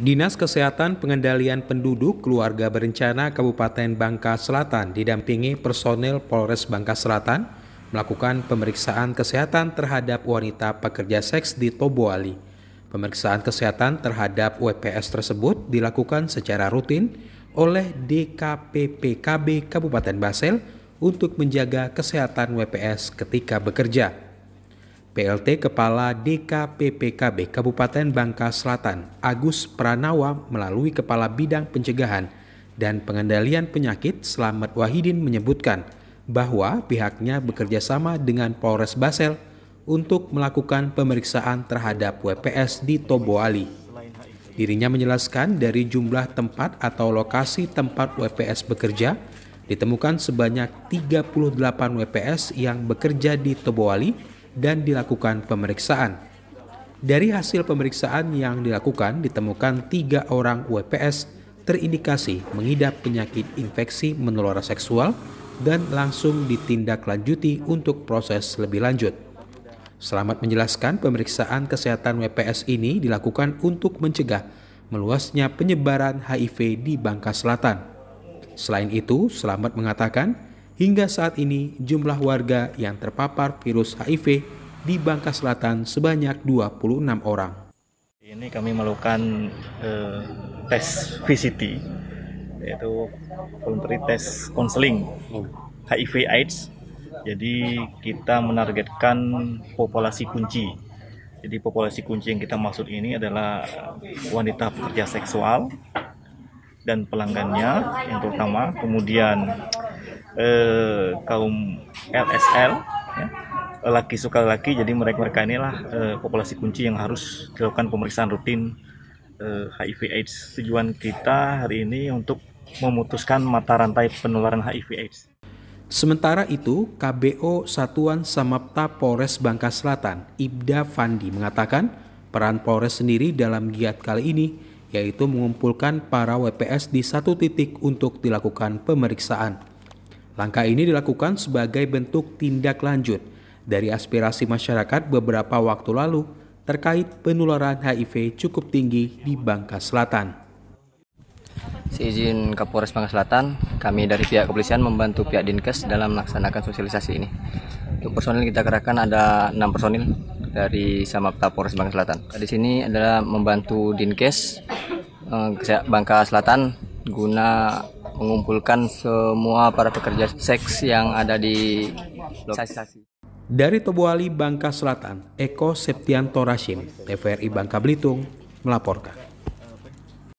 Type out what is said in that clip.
Dinas Kesehatan Pengendalian Penduduk Keluarga Berencana Kabupaten Bangka Selatan didampingi personel Polres Bangka Selatan melakukan pemeriksaan kesehatan terhadap wanita pekerja seks di Toboali. Pemeriksaan kesehatan terhadap WPS tersebut dilakukan secara rutin oleh DKPPKB Kabupaten Basel untuk menjaga kesehatan WPS ketika bekerja. PLT Kepala DKPPKB Kabupaten Bangka Selatan, Agus Pranawa melalui Kepala Bidang Pencegahan dan Pengendalian Penyakit Selamat Wahidin menyebutkan bahwa pihaknya bekerja sama dengan Polres Basel untuk melakukan pemeriksaan terhadap WPS di Toboali. Dirinya menjelaskan dari jumlah tempat atau lokasi tempat WPS bekerja, ditemukan sebanyak 38 WPS yang bekerja di Toboali dan dilakukan pemeriksaan. Dari hasil pemeriksaan yang dilakukan ditemukan tiga orang WPS terindikasi mengidap penyakit infeksi menular seksual dan langsung ditindaklanjuti untuk proses lebih lanjut. Selamat menjelaskan pemeriksaan kesehatan WPS ini dilakukan untuk mencegah meluasnya penyebaran HIV di Bangka Selatan. Selain itu, Selamat mengatakan Hingga saat ini, jumlah warga yang terpapar virus HIV di Bangka Selatan sebanyak 26 orang. Ini kami melakukan eh, tes VCT, yaitu voluntary test counseling HIV AIDS. Jadi kita menargetkan populasi kunci. Jadi populasi kunci yang kita maksud ini adalah wanita pekerja seksual dan pelanggannya yang terutama, kemudian eh, kaum LSL ya, laki suka laki jadi mereka mereka inilah eh, populasi kunci yang harus dilakukan pemeriksaan rutin eh, HIV/AIDS tujuan kita hari ini untuk memutuskan mata rantai penularan HIV/AIDS. Sementara itu, KBO Satuan Samapta Polres Bangka Selatan, Ibda Fandi mengatakan peran Polres sendiri dalam giat kali ini yaitu mengumpulkan para WPS di satu titik untuk dilakukan pemeriksaan. Langkah ini dilakukan sebagai bentuk tindak lanjut dari aspirasi masyarakat beberapa waktu lalu terkait penularan HIV cukup tinggi di Bangka Selatan. Seizin Kapolres Bangka Selatan, kami dari pihak kepolisian membantu pihak Dinkes dalam melaksanakan sosialisasi ini. Untuk personil kita kerahkan ada enam personil dari Samapta Polres Bangka Selatan. Di sini adalah membantu Dinkes eh, Bangka Selatan guna mengumpulkan semua para pekerja seks yang ada di lokasi. Dari Tobuali, Bangka Selatan, Eko Septianto Rasim, TVRI Bangka Belitung, melaporkan.